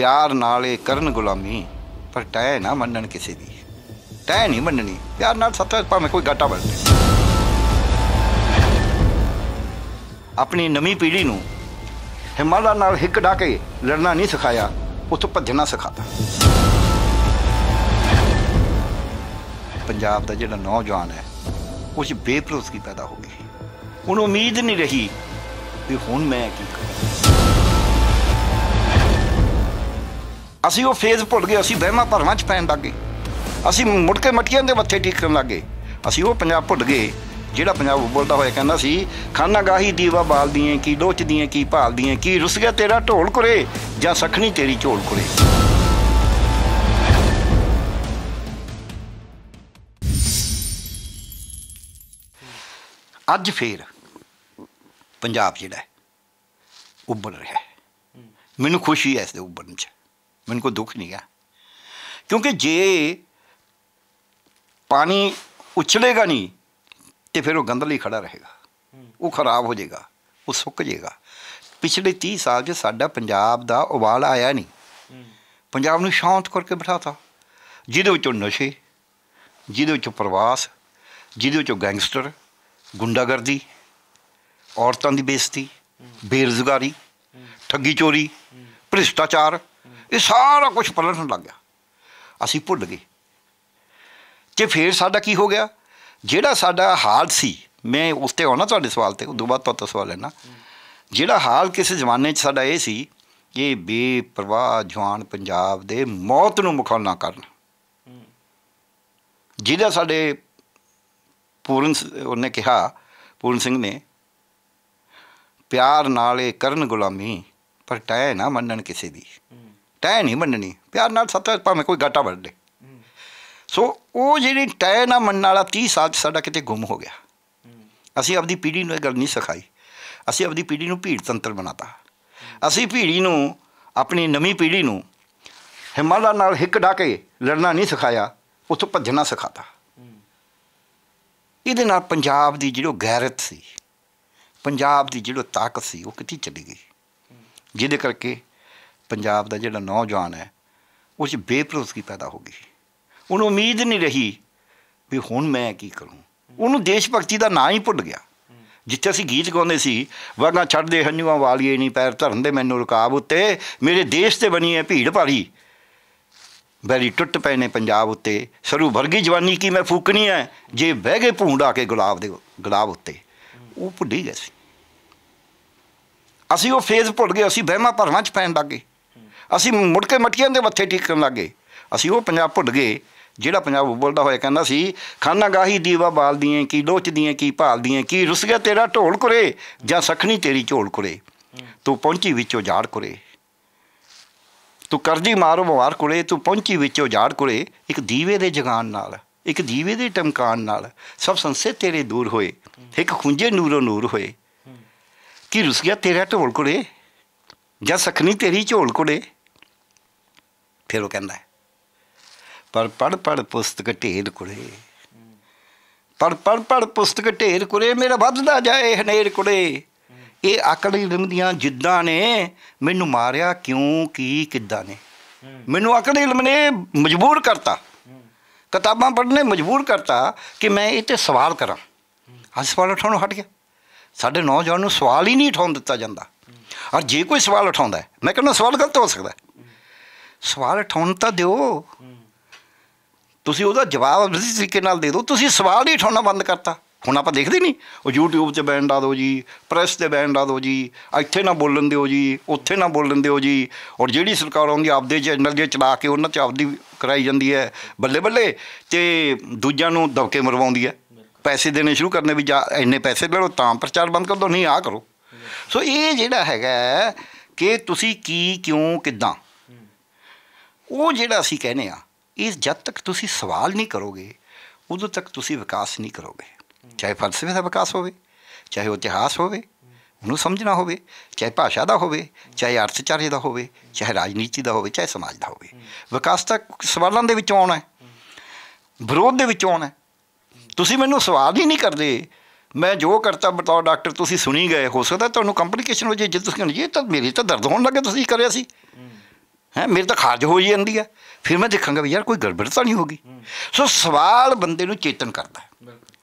ਪਿਆਰ ਨਾਲ ਇਹ ਕਰਨ ਗੁਲਾਮੀ ਪਰ ਟੈ ਨਾ ਮੰਨਣ ਕਿਸੇ ਦੀ ਟੈ ਨਹੀਂ ਮੰਨਣੀ ਪਿਆਰ ਨਾਲ ਸੱਚਾ ਭਾਵੇਂ ਕੋਈ ਗਾਟਾ ਵਰਤੇ ਆਪਣੀ ਨਵੀਂ ਪੀੜ੍ਹੀ ਨੂੰ ਹਿਮਾਲਾ ਨਾਲ ਹਿੱਕ ਡਾ ਕੇ ਲੜਨਾ ਨਹੀਂ ਸਿਖਾਇਆ ਉਥੋਂ ਭੱਜਣਾ ਸਿਖਾਤਾ ਪੰਜਾਬ ਦਾ ਜਿਹੜਾ ਨੌਜਵਾਨ ਹੈ ਉਸ ਕੀ ਪੈਦਾ ਹੋ ਗਈ ਹੁਣ ਉਮੀਦ ਨਹੀਂ ਰਹੀ ਵੀ ਹੁਣ ਮੈਂ ਕੀ ਕਰਾਂ ਅਸੀਂ ਉਹ ਫੇਜ਼ ਭੁੱਲ ਗਏ ਅਸੀਂ ਵਹਿਮਾਂ ਭਰਮਾਂ 'ਚ ਪੈਣ ਲੱਗੇ ਅਸੀਂ ਮੁੜ ਕੇ ਮਟਕੀਆਂ ਦੇ ਮੱਥੇ ਟੇਕਣ ਲੱਗੇ ਅਸੀਂ ਉਹ ਪੰਜਾਬ ਭੁੱਲ ਗਏ ਜਿਹੜਾ ਪੰਜਾਬ ਬੋਲਦਾ ਹੋਇਆ ਕਹਿੰਦਾ ਸੀ ਖਾਨਾ ਗਾਹੀ ਦੀਵਾ ਬਾਲਦੀਆਂ ਕੀ ਲੋਚਦੀਆਂ ਕੀ ਭਾਲਦੀਆਂ ਕੀ ਰੁੱਸ ਗਿਆ ਤੇਰਾ ਢੋਲ ਕੁਰੇ ਜਾਂ ਸਖਣੀ ਤੇਰੀ ਝੋਲ ਕੁਰੇ ਅੱਜ ਫੇਰ ਪੰਜਾਬ ਜਿਹੜਾ ਉੱਭਰ ਰਿਹਾ ਮੈਨੂੰ ਖੁਸ਼ੀ ਹੈ ਇਸ ਦੇ ਉੱਭਰਨ 'ਚ ਮੈਨੂੰ ਕੋਈ ਦੁੱਖ ਨਹੀਂ ਹੈ ਕਿਉਂਕਿ ਜੇ ਪਾਣੀ ਉਛਲੇਗਾ ਨਹੀਂ ਤੇ ਫਿਰ ਉਹ ਗੰਦਲੀ ਖੜਾ ਰਹੇਗਾ ਉਹ ਖਰਾਬ ਹੋ ਜਾਏਗਾ ਉਹ ਸੁੱਕ ਜਾਏਗਾ ਪਿਛਲੇ 30 ਸਾਲ 'ਚ ਸਾਡਾ ਪੰਜਾਬ ਦਾ ਉਬਾਲ ਆਇਆ ਨਹੀਂ ਪੰਜਾਬ ਨੂੰ ਸ਼ਾਂਤ ਕਰਕੇ ਬਿਠਾਤਾ ਜਿਹਦੇ ਵਿੱਚੋਂ ਨਸ਼ੇ ਜਿਹਦੇ ਵਿੱਚੋਂ ਪ੍ਰਵਾਸ ਜਿਹਦੇ ਵਿੱਚੋਂ ਗੈਂਗਸਟਰ ਗੁੰਡਾਗਰਦੀ ਔਰਤਾਂ ਦੀ ਬੇਇੱਜ਼ਤੀ ਬੇਰਜ਼ਗਾਰੀ ਠੱਗੀ ਚੋਰੀ ਭ੍ਰਿਸ਼ਟਾਚਾਰ ਇਹ ਸਾਰਾ ਕੁਝ ਪਲਟਣ ਲੱਗ ਗਿਆ ਅਸੀਂ ਭੁੱਲ ਗਏ ਤੇ ਫੇਰ ਸਾਡਾ ਕੀ ਹੋ ਗਿਆ ਜਿਹੜਾ ਸਾਡਾ ਹਾਲ ਸੀ ਮੈਂ ਉਸ ਤੇ ਆਉਣਾ ਤੁਹਾਡੇ ਸਵਾਲ ਤੇ ਉਦੋਂ ਬਾਅਦ ਤੁਹਾਡਾ ਸਵਾਲ ਹੈ ਨਾ ਜਿਹੜਾ ਹਾਲ ਕਿਸੇ ਜ਼ਮਾਨੇ 'ਚ ਸਾਡਾ ਇਹ ਸੀ ਕਿ ਬੇਪਰਵਾਹ ਜਵਾਨ ਪੰਜਾਬ ਦੇ ਮੌਤ ਨੂੰ ਮੁਖੌਲਾ ਕਰਨ ਜਿਹਦਾ ਸਾਡੇ ਪੂਰਨ ਉਹਨੇ ਕਿਹਾ ਪੂਰਨ ਸਿੰਘ ਨੇ ਪਿਆਰ ਨਾਲ ਇਹ ਕਰਨ ਗੁਲਾਮੀ ਪਰ ਟੈ ਨਾ ਮੰਨਣ ਕਿਸੇ ਦੀ ਟੈ ਨਹੀਂ ਮੰਨਣੀ ਪਿਆਰ ਨਾਲ ਸੱਤਾ ਭਾਵੇਂ ਕੋਈ ਗਾਟਾ ਵੱਢ ਦੇ ਸੋ ਉਹ ਜਿਹੜੀ ਟੈ ਨਾ ਮੰਨਣ ਵਾਲਾ 30 ਸਾਲ ਸਾਡਾ ਕਿਤੇ ਗੁੰਮ ਹੋ ਗਿਆ ਅਸੀਂ ਆਪਦੀ ਪੀੜ੍ਹੀ ਨੂੰ ਇਹ ਗੱਲ ਨਹੀਂ ਸਿਖਾਈ ਅਸੀਂ ਆਪਦੀ ਪੀੜ੍ਹੀ ਨੂੰ ਭੀੜ ਤੰਤਰ ਬਣਾਤਾ ਅਸੀਂ ਪੀੜ੍ਹੀ ਨੂੰ ਆਪਣੀ ਨਵੀਂ ਪੀੜ੍ਹੀ ਨੂੰ ਹਿਮਾਲਾ ਨਾਲ ਹਿੱਕ ਢਾ ਕੇ ਲੜਨਾ ਨਹੀਂ ਸਿਖਾਇਆ ਉਥੋਂ ਭੱਜਣਾ ਸਿਖਾਤਾ ਇਹਦੇ ਨਾਲ ਪੰਜਾਬ ਦੀ ਜਿਹੜੀ ਗੈਰਤ ਸੀ ਪੰਜਾਬ ਦੀ ਜਿਹੜੀ ਤਾਕਤ ਸੀ ਉਹ ਕਿੱਥੇ ਚਲੀ ਗਈ ਜਿਹਦੇ ਕਰਕੇ ਪੰਜਾਬ ਦਾ ਜਿਹੜਾ ਨੌਜਵਾਨ ਹੈ ਉਹ 'ਚ ਬੇਪਰੋਸਗੀ ਪੈਦਾ ਹੋ ਗਈ ਉਹਨੂੰ ਉਮੀਦ ਨਹੀਂ ਰਹੀ ਵੀ ਹੁਣ ਮੈਂ ਕੀ ਕਰੂੰ ਉਹਨੂੰ ਦੇਸ਼ ਭਗਤੀ ਦਾ ਨਾਂ ਹੀ ਭੁੱਲ ਗਿਆ ਜਿੱਥੇ ਅਸੀਂ ਗੀਤ ਗਾਉਂਦੇ ਸੀ ਵਰਨਾ ਛੱਡਦੇ ਹੰਝੂਆਂ ਵਾਲੀਏ ਨਹੀਂ ਪੈਰ ਧਰਨ ਦੇ ਮੈਨੂੰ ਰਕਾਬ ਉੱਤੇ ਮੇਰੇ ਦੇਸ਼ ਤੇ ਬਣੀ ਹੈ ਭੀੜ ਭਾਰੀ ਬੈਰੀ ਟੁੱਟ ਪਏ ਨੇ ਪੰਜਾਬ ਉੱਤੇ ਸਰੂ ਵਰਗੀ ਜਵਾਨੀ ਕੀ ਮੈਂ ਫੂਕਣੀ ਹੈ ਜੇ ਬਹਿ ਗਏ ਭੂੰਡ ਆ ਕੇ ਗੁਲਾਬ ਦੇ ਗੁਲਾਬ ਉੱਤੇ ਉਹ ਭੁੱਲੀ ਗਏ ਸੀ ਅਸੀਂ ਉਹ ਫੇਜ਼ ਭੁੱਲ ਗਏ ਅਸੀਂ ਬਹਿਮਾ ਭਰਮਾਂ 'ਚ ਪੈਣ ਲੱਗੇ ਅਸੀਂ ਮੁੜ ਕੇ ਮਟੀਆਂ ਦੇ ਮੱਥੇ ਟਿਕਣ ਲੱਗੇ ਅਸੀਂ ਉਹ ਪੰਜਾਬ ਭੁੱਲ ਗਏ ਜਿਹੜਾ ਪੰਜਾਬ ਬੋਲਦਾ ਹੋਇਆ ਕਹਿੰਦਾ ਸੀ ਖਾਨਾ ਗਾਹੀ ਦੀਵਾ ਬਾਲਦੀਆਂ ਕੀ ਲੋਚ ਦੀਆਂ ਕੀ ਭਾਲਦੀਆਂ ਕੀ ਰੁੱਸ ਗਿਆ ਤੇਰਾ ਢੋਲ ਕੁਰੇ ਜਾਂ ਸਖਣੀ ਤੇਰੀ ਝੋਲ ਕੁਰੇ ਤੂੰ ਪਹੁੰਚੀ ਵਿੱਚੋਂ ਝਾੜ ਕੁਰੇ ਤੂੰ ਕਰਜੀ ਮਾਰੋ ਮਵਾਰ ਕੁਰੇ ਤੂੰ ਪਹੁੰਚੀ ਵਿੱਚੋਂ ਝਾੜ ਕੁਰੇ ਇੱਕ ਦੀਵੇ ਦੇ ਜਗਾਨ ਨਾਲ ਇੱਕ ਦੀਵੇ ਦੇ ਟਮਕਾਨ ਨਾਲ ਸਭ ਸੰਸੇ ਤੇਰੇ ਦੂਰ ਹੋਏ ਇੱਕ ਖੁੰਝੇ ਨੂਰੋ ਨੂਰ ਹੋਏ ਕੀ ਰੁੱਸ ਗਿਆ ਤੇਰਾ ਢੋਲ ਕੁਰੇ ਜਾਂ ਸਖਣੀ ਤੇਰੀ ਝੋਲ ਕੁਰੇ ਫਿਰ ਉਹ ਕਹਿੰਦਾ ਪਰ ਪੜ ਪੜ ਪੁਸਤਕ ਢੇਰ ਕੁੜੇ ਪਰ ਪੜ ਪੜ ਪੁਸਤਕ ਢੇਰ ਕੁੜੇ ਮੇਰਾ ਵੱਧਦਾ ਜਾਏ ਹਨੇਰ ਕੁੜੇ ਇਹ ਅਕਲੀ ਰਮਦੀਆਂ ਜਿੱਦਾਂ ਨੇ ਮੈਨੂੰ ਮਾਰਿਆ ਕਿਉਂ ਕੀ ਕਿੱਦਾਂ ਨੇ ਮੈਨੂੰ ਅਕਲੀ ਇਲਮ ਨੇ ਮਜਬੂਰ ਕਰਤਾ ਕਿਤਾਬਾਂ ਪੜ੍ਹਨੇ ਮਜਬੂਰ ਕਰਤਾ ਕਿ ਮੈਂ ਇਹ ਤੇ ਸਵਾਲ ਕਰਾਂ ਅੱਜ ਸਵਾਲ ਉਠਾਉਣੋਂ ਹਟ ਗਿਆ ਸਾਡੇ ਨੌਜਵਾਨ ਨੂੰ ਸਵਾਲ ਹੀ ਨਹੀਂ ਉਠਾਉਣ ਦਿੱਤਾ ਜਾਂਦਾ ਔਰ ਜੇ ਕੋਈ ਸਵਾਲ ਉਠਾਉਂਦਾ ਮੈਂ ਕਹਿੰਦਾ ਸਵਾਲ ਗਲਤ ਹੋ ਸਕਦਾ ਸਵਾਲ ਠੋਣ ਤਾਂ ਦਿਓ ਤੁਸੀਂ ਉਹਦਾ ਜਵਾਬ ਉਸ ਤਰੀਕੇ ਨਾਲ ਦੇ ਦਿਓ ਤੁਸੀਂ ਸਵਾਲ ਹੀ ਠੋਣਾ ਬੰਦ ਕਰਤਾ ਹੁਣ ਆਪਾਂ ਦੇਖਦੇ ਨਹੀਂ ਉਹ YouTube 'ਚ ਬੈਨ ਡਾ ਦਿਓ ਜੀ ਪ੍ਰੈਸ ਤੇ ਬੈਨ ਡਾ ਦਿਓ ਜੀ ਇੱਥੇ ਨਾ ਬੋਲਣ ਦਿਓ ਜੀ ਉੱਥੇ ਨਾ ਬੋਲਣ ਦਿਓ ਜੀ ਔਰ ਜਿਹੜੀ ਸਰਕਾਰ ਆਉਂਦੀ ਆਪਦੇ ਚੈਨਲ ਦੇ ਚਲਾ ਕੇ ਉਹਨਾਂ 'ਚ ਆਪਦੀ ਕਰਾਈ ਜਾਂਦੀ ਹੈ ਬੱਲੇ ਬੱਲੇ ਤੇ ਦੂਜਿਆਂ ਨੂੰ ਦਬਕੇ ਮਰਵਾਉਂਦੀ ਹੈ ਪੈਸੇ ਦੇਣੇ ਸ਼ੁਰੂ ਕਰਨੇ ਵੀ ਜਾ ਇੰਨੇ ਪੈਸੇ ਲੈ ਲਓ ਤਾਂ ਪ੍ਰਚਾਰ ਬੰਦ ਕਰ ਦਿਓ ਨਹੀਂ ਆ ਕਰੋ ਸੋ ਇਹ ਜਿਹੜਾ ਹੈਗਾ ਕਿ ਤੁਸੀਂ ਕੀ ਕਿਉਂ ਕਿਦਾਂ ਉਹ ਜਿਹੜਾ ਅਸੀਂ ਕਹਿੰਦੇ ਆ ਇਹ ਜਦ ਤੱਕ ਤੁਸੀਂ ਸਵਾਲ ਨਹੀਂ ਕਰੋਗੇ ਉਦੋਂ ਤੱਕ ਤੁਸੀਂ ਵਿਕਾਸ ਨਹੀਂ ਕਰੋਗੇ ਚਾਹੇ ਫਲਸਫੇ ਦਾ ਵਿਕਾਸ ਹੋਵੇ ਚਾਹੇ ਉਹ ਇਤਿਹਾਸ ਹੋਵੇ ਉਹਨੂੰ ਸਮਝਣਾ ਹੋਵੇ ਚਾਹੇ ਭਾਸ਼ਾ ਦਾ ਹੋਵੇ ਚਾਹੇ ਅਰਥਚਾਰੇ ਦਾ ਹੋਵੇ ਚਾਹੇ ਰਾਜਨੀਤੀ ਦਾ ਹੋਵੇ ਚਾਹੇ ਸਮਾਜ ਦਾ ਹੋਵੇ ਵਿਕਾਸ ਤਾਂ ਸਵਾਲਾਂ ਦੇ ਵਿੱਚੋਂ ਆਉਣਾ ਹੈ ਵਿਰੋਧ ਦੇ ਵਿੱਚੋਂ ਆਉਣਾ ਤੁਸੀਂ ਮੈਨੂੰ ਸਵਾਲ ਹੀ ਨਹੀਂ ਕਰਦੇ ਮੈਂ ਜੋ ਕਰਤਾ ਬਤਾਓ ਡਾਕਟਰ ਤੁਸੀਂ ਸੁਣੀ ਗਏ ਹੋ ਸਕਦਾ ਤੁਹਾਨੂੰ ਕੰਪਲਿਕੇਸ਼ਨ ਹੋ ਜੇ ਜੇ ਤੁਸੀਂ ਕਹਿੰਦੇ ਇਹ ਤਾਂ ਮੇਰੇ ਤਾਂ ਦਰਦ ਹੋਣ ਲੱਗੇ ਤੁਸੀਂ ਕਰਿਆ ਸੀ ਹੈ ਮੇਰੇ ਤਾਂ ਖਾਰਜ ਹੋ ਜਾਂਦੀ ਆ ਫਿਰ ਮੈਂ ਦੇਖਾਂਗਾ ਵੀ ਯਾਰ ਕੋਈ ਗੜਬੜ ਤਾਂ ਨਹੀਂ ਹੋ ਗਈ ਸੋ ਸਵਾਲ ਬੰਦੇ ਨੂੰ ਚੇਤਨ ਕਰਦਾ